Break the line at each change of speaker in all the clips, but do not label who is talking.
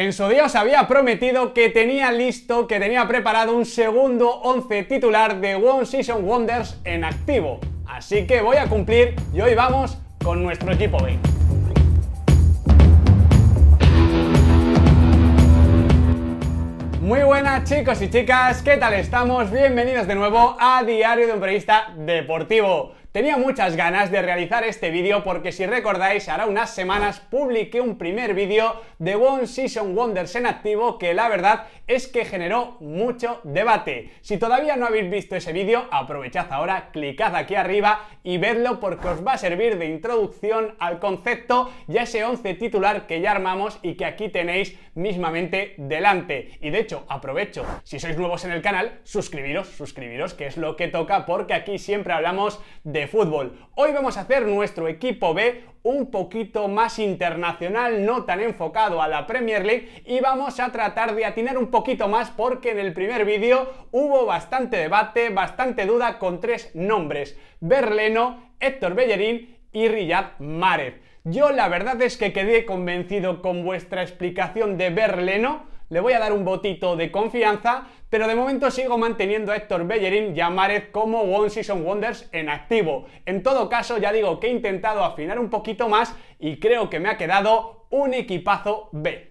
En su día os había prometido que tenía listo, que tenía preparado un segundo 11 titular de One Season Wonders en activo. Así que voy a cumplir y hoy vamos con nuestro equipo B. Muy buenas chicos y chicas, ¿qué tal estamos? Bienvenidos de nuevo a Diario de un Periodista Deportivo. Tenía muchas ganas de realizar este vídeo porque si recordáis, hará unas semanas publiqué un primer vídeo de One Season Wonders en activo que la verdad es que generó mucho debate. Si todavía no habéis visto ese vídeo, aprovechad ahora, clicad aquí arriba y vedlo porque os va a servir de introducción al concepto y a ese 11 titular que ya armamos y que aquí tenéis mismamente delante. Y de hecho, aprovecho, si sois nuevos en el canal, suscribiros, suscribiros, que es lo que toca porque aquí siempre hablamos de fútbol. Hoy vamos a hacer nuestro equipo B un poquito más internacional, no tan enfocado a la Premier League y vamos a tratar de atinar un poquito más porque en el primer vídeo hubo bastante debate, bastante duda con tres nombres, Berleno, Héctor Bellerín y Riyad Mahrez. Yo la verdad es que quedé convencido con vuestra explicación de Berleno, le voy a dar un botito de confianza, pero de momento sigo manteniendo a Héctor Bellerín y a como One Season Wonders en activo. En todo caso, ya digo que he intentado afinar un poquito más y creo que me ha quedado un equipazo B.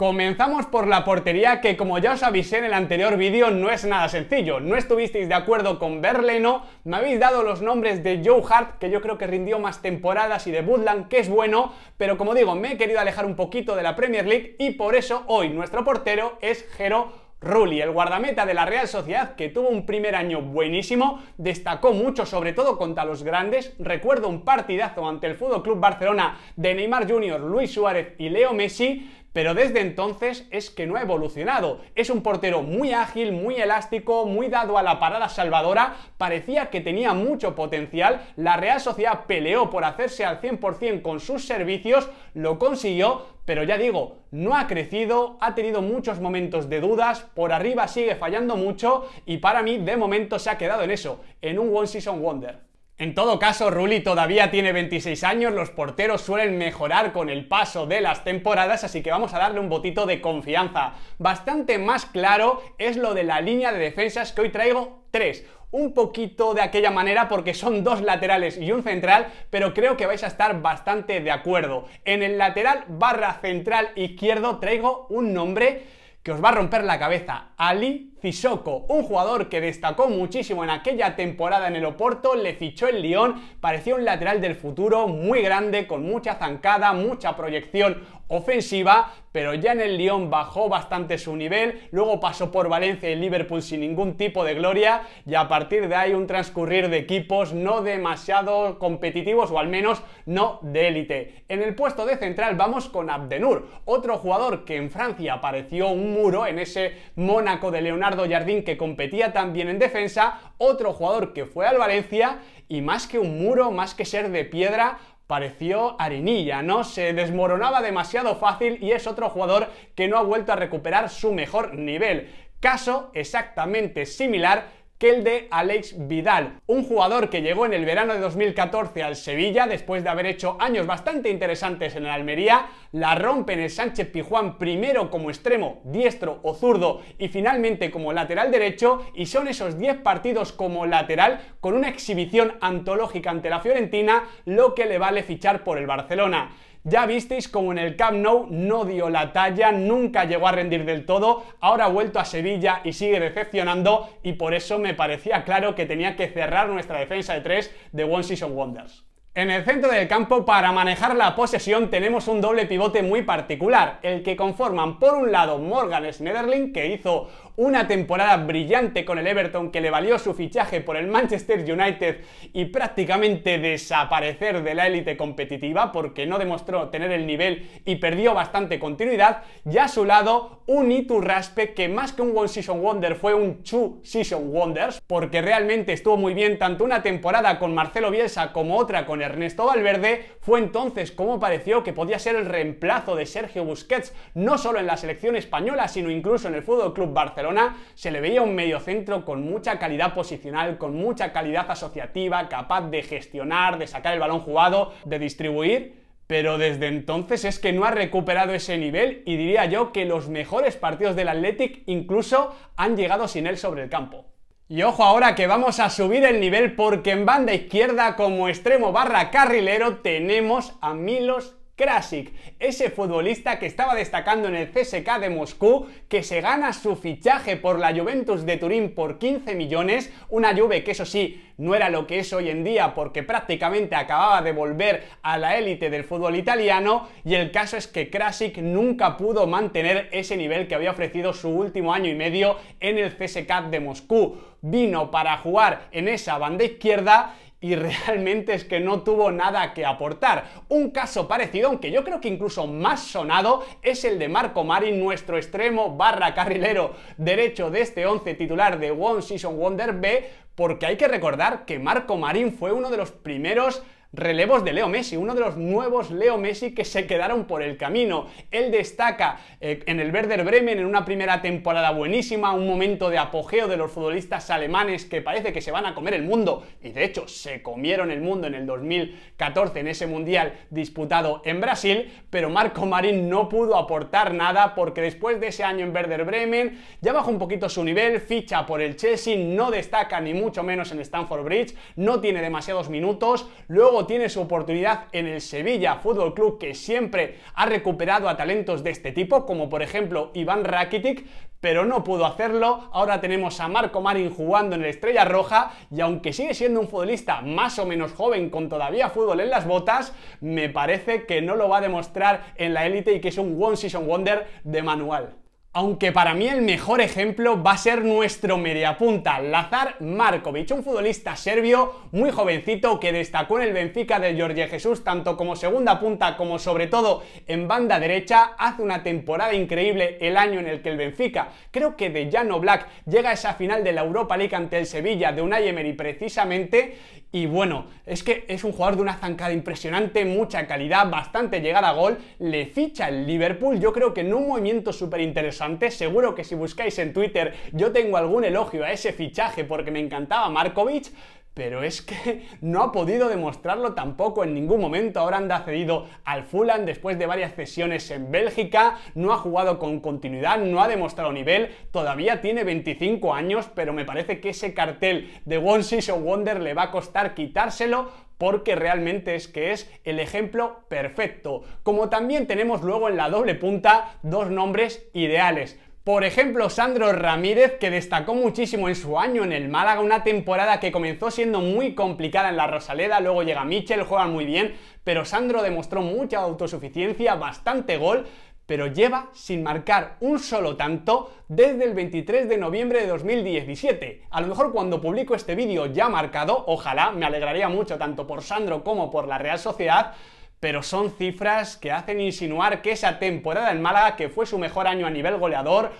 Comenzamos por la portería que como ya os avisé en el anterior vídeo no es nada sencillo. No estuvisteis de acuerdo con Berleno, me habéis dado los nombres de Joe Hart que yo creo que rindió más temporadas y de Woodland que es bueno, pero como digo me he querido alejar un poquito de la Premier League y por eso hoy nuestro portero es Jero Rulli, el guardameta de la Real Sociedad, que tuvo un primer año buenísimo, destacó mucho, sobre todo contra los grandes. Recuerdo un partidazo ante el Fútbol Club Barcelona de Neymar Jr., Luis Suárez y Leo Messi pero desde entonces es que no ha evolucionado. Es un portero muy ágil, muy elástico, muy dado a la parada salvadora, parecía que tenía mucho potencial, la Real Sociedad peleó por hacerse al 100% con sus servicios, lo consiguió, pero ya digo, no ha crecido, ha tenido muchos momentos de dudas, por arriba sigue fallando mucho y para mí de momento se ha quedado en eso, en un One Season Wonder. En todo caso, Rulli todavía tiene 26 años, los porteros suelen mejorar con el paso de las temporadas, así que vamos a darle un botito de confianza. Bastante más claro es lo de la línea de defensas que hoy traigo tres. un poquito de aquella manera porque son dos laterales y un central, pero creo que vais a estar bastante de acuerdo. En el lateral barra central izquierdo traigo un nombre que os va a romper la cabeza, Ali Fisoko, un jugador que destacó muchísimo en aquella temporada en el Oporto, le fichó el Lyon, parecía un lateral del futuro muy grande, con mucha zancada, mucha proyección ofensiva, pero ya en el Lyon bajó bastante su nivel, luego pasó por Valencia y Liverpool sin ningún tipo de gloria y a partir de ahí un transcurrir de equipos no demasiado competitivos o al menos no de élite. En el puesto de central vamos con Abdenur, otro jugador que en Francia apareció un muro en ese Mónaco de Leonardo Jardín que competía también en defensa, otro jugador que fue al Valencia y más que un muro, más que ser de piedra, pareció arenilla, ¿no? Se desmoronaba demasiado fácil y es otro jugador que no ha vuelto a recuperar su mejor nivel. Caso exactamente similar que el de Alex Vidal, un jugador que llegó en el verano de 2014 al Sevilla después de haber hecho años bastante interesantes en el Almería, la rompe en el Sánchez Pijuán primero como extremo diestro o zurdo y finalmente como lateral derecho y son esos 10 partidos como lateral con una exhibición antológica ante la Fiorentina lo que le vale fichar por el Barcelona. Ya visteis como en el Camp Nou no dio la talla, nunca llegó a rendir del todo, ahora ha vuelto a Sevilla y sigue decepcionando y por eso me parecía claro que tenía que cerrar nuestra defensa de 3 de One Season Wonders. En el centro del campo, para manejar la posesión, tenemos un doble pivote muy particular, el que conforman por un lado Morgan Schneiderlin, que hizo una temporada brillante con el Everton que le valió su fichaje por el Manchester United y prácticamente desaparecer de la élite competitiva porque no demostró tener el nivel y perdió bastante continuidad, y a su lado un raspe que más que un One Season Wonder fue un Two Season Wonders porque realmente estuvo muy bien tanto una temporada con Marcelo Bielsa como otra con Ernesto Valverde, fue entonces como pareció que podía ser el reemplazo de Sergio Busquets no solo en la selección española sino incluso en el Fútbol Club Barcelona se le veía un mediocentro con mucha calidad posicional, con mucha calidad asociativa, capaz de gestionar, de sacar el balón jugado, de distribuir. Pero desde entonces es que no ha recuperado ese nivel y diría yo que los mejores partidos del Athletic incluso han llegado sin él sobre el campo. Y ojo ahora que vamos a subir el nivel porque en banda izquierda como extremo barra carrilero tenemos a Milos Krasik, ese futbolista que estaba destacando en el CSK de Moscú, que se gana su fichaje por la Juventus de Turín por 15 millones, una lluvia que eso sí no era lo que es hoy en día porque prácticamente acababa de volver a la élite del fútbol italiano y el caso es que Krasik nunca pudo mantener ese nivel que había ofrecido su último año y medio en el CSK de Moscú. Vino para jugar en esa banda izquierda y realmente es que no tuvo nada que aportar. Un caso parecido, aunque yo creo que incluso más sonado, es el de Marco Marín, nuestro extremo barra carrilero derecho de este 11 titular de One Season Wonder B, porque hay que recordar que Marco Marín fue uno de los primeros relevos de Leo Messi, uno de los nuevos Leo Messi que se quedaron por el camino. Él destaca eh, en el Werder Bremen en una primera temporada buenísima, un momento de apogeo de los futbolistas alemanes que parece que se van a comer el mundo y de hecho se comieron el mundo en el 2014 en ese mundial disputado en Brasil, pero Marco Marín no pudo aportar nada porque después de ese año en Werder Bremen ya bajó un poquito su nivel, ficha por el Chelsea, no destaca ni mucho menos en Stamford Bridge, no tiene demasiados minutos, luego tiene su oportunidad en el Sevilla Fútbol Club, que siempre ha recuperado a talentos de este tipo, como por ejemplo Iván Rakitic, pero no pudo hacerlo. Ahora tenemos a Marco Marin jugando en el Estrella Roja y aunque sigue siendo un futbolista más o menos joven con todavía fútbol en las botas, me parece que no lo va a demostrar en la élite y que es un one season wonder de manual. Aunque para mí el mejor ejemplo va a ser nuestro mediapunta, Lazar Markovic, un futbolista serbio muy jovencito que destacó en el Benfica de Jorge Jesús tanto como segunda punta como sobre todo en banda derecha. Hace una temporada increíble el año en el que el Benfica, creo que de Jano Black, llega a esa final de la Europa League ante el Sevilla de Unai Emery precisamente. Y bueno, es que es un jugador de una zancada impresionante, mucha calidad, bastante llegada a gol. Le ficha el Liverpool, yo creo que en un movimiento súper interesante Seguro que si buscáis en Twitter yo tengo algún elogio a ese fichaje porque me encantaba Markovic, pero es que no ha podido demostrarlo tampoco en ningún momento. Ahora anda cedido al fulan después de varias sesiones en Bélgica, no ha jugado con continuidad, no ha demostrado nivel, todavía tiene 25 años, pero me parece que ese cartel de One Season Wonder le va a costar quitárselo porque realmente es que es el ejemplo perfecto. Como también tenemos luego en la doble punta dos nombres ideales. Por ejemplo, Sandro Ramírez, que destacó muchísimo en su año en el Málaga, una temporada que comenzó siendo muy complicada en la Rosaleda, luego llega Michel, juega muy bien, pero Sandro demostró mucha autosuficiencia, bastante gol, pero lleva sin marcar un solo tanto desde el 23 de noviembre de 2017. A lo mejor cuando publico este vídeo ya marcado, ojalá, me alegraría mucho tanto por Sandro como por la Real Sociedad, pero son cifras que hacen insinuar que esa temporada en Málaga, que fue su mejor año a nivel goleador,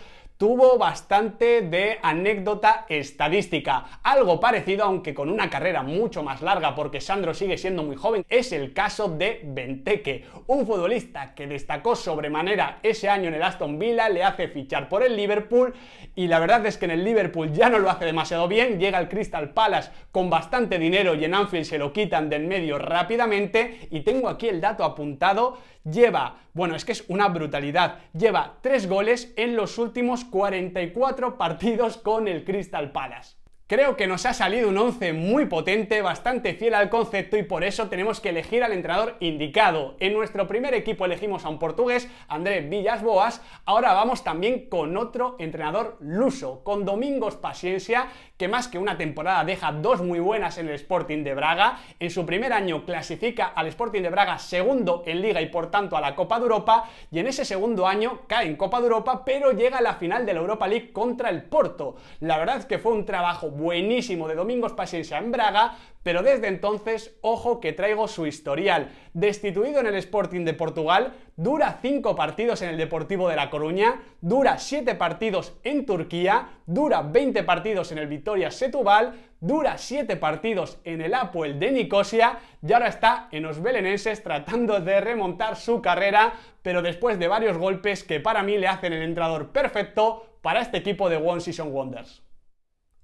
tuvo bastante de anécdota estadística. Algo parecido, aunque con una carrera mucho más larga, porque Sandro sigue siendo muy joven, es el caso de Benteke, un futbolista que destacó sobremanera ese año en el Aston Villa, le hace fichar por el Liverpool y la verdad es que en el Liverpool ya no lo hace demasiado bien, llega al Crystal Palace con bastante dinero y en Anfield se lo quitan de en medio rápidamente y tengo aquí el dato apuntado, lleva, bueno, es que es una brutalidad, lleva tres goles en los últimos 44 partidos con el Crystal Palace. Creo que nos ha salido un 11 muy potente, bastante fiel al concepto y por eso tenemos que elegir al entrenador indicado. En nuestro primer equipo elegimos a un portugués, André Villas Boas. Ahora vamos también con otro entrenador luso, con Domingos Paciencia, que más que una temporada deja dos muy buenas en el Sporting de Braga. En su primer año clasifica al Sporting de Braga segundo en Liga y por tanto a la Copa de Europa. Y en ese segundo año cae en Copa de Europa, pero llega a la final de la Europa League contra el Porto. La verdad es que fue un trabajo buenísimo de Domingos Paciencia en Braga, pero desde entonces, ojo que traigo su historial. Destituido en el Sporting de Portugal, dura 5 partidos en el Deportivo de La Coruña, dura 7 partidos en Turquía, dura 20 partidos en el Victoria Setúbal, dura 7 partidos en el Apoel de Nicosia y ahora está en los belenenses tratando de remontar su carrera, pero después de varios golpes que para mí le hacen el entrador perfecto para este equipo de One Season Wonders.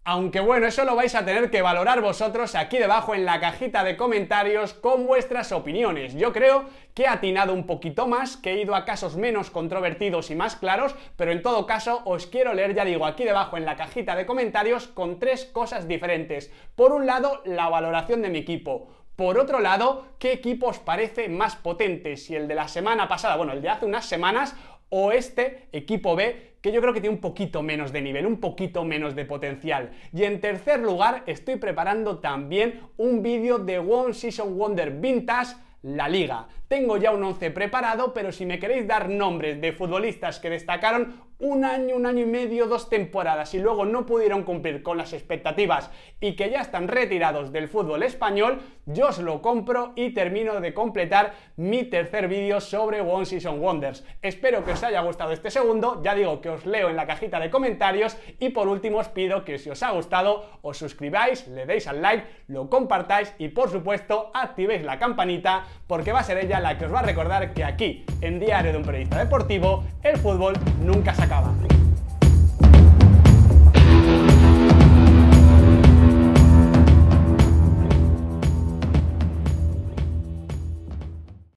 Aunque bueno, eso lo vais a tener que valorar vosotros aquí debajo en la cajita de comentarios con vuestras opiniones. Yo creo que he atinado un poquito más, que he ido a casos menos controvertidos y más claros, pero en todo caso os quiero leer, ya digo, aquí debajo en la cajita de comentarios con tres cosas diferentes. Por un lado, la valoración de mi equipo. Por otro lado, ¿qué equipo os parece más potente? Si el de la semana pasada, bueno, el de hace unas semanas, o este equipo B que yo creo que tiene un poquito menos de nivel, un poquito menos de potencial. Y en tercer lugar, estoy preparando también un vídeo de One Season Wonder Vintage la liga. Tengo ya un 11 preparado, pero si me queréis dar nombres de futbolistas que destacaron un año, un año y medio, dos temporadas y luego no pudieron cumplir con las expectativas y que ya están retirados del fútbol español, yo os lo compro y termino de completar mi tercer vídeo sobre One Season Wonders. Espero que os haya gustado este segundo, ya digo que os leo en la cajita de comentarios y por último os pido que si os ha gustado os suscribáis, le deis al like, lo compartáis y por supuesto activéis la campanita porque va a ser ella la que os va a recordar que aquí, en Diario de un Periodista Deportivo, el fútbol nunca se acaba.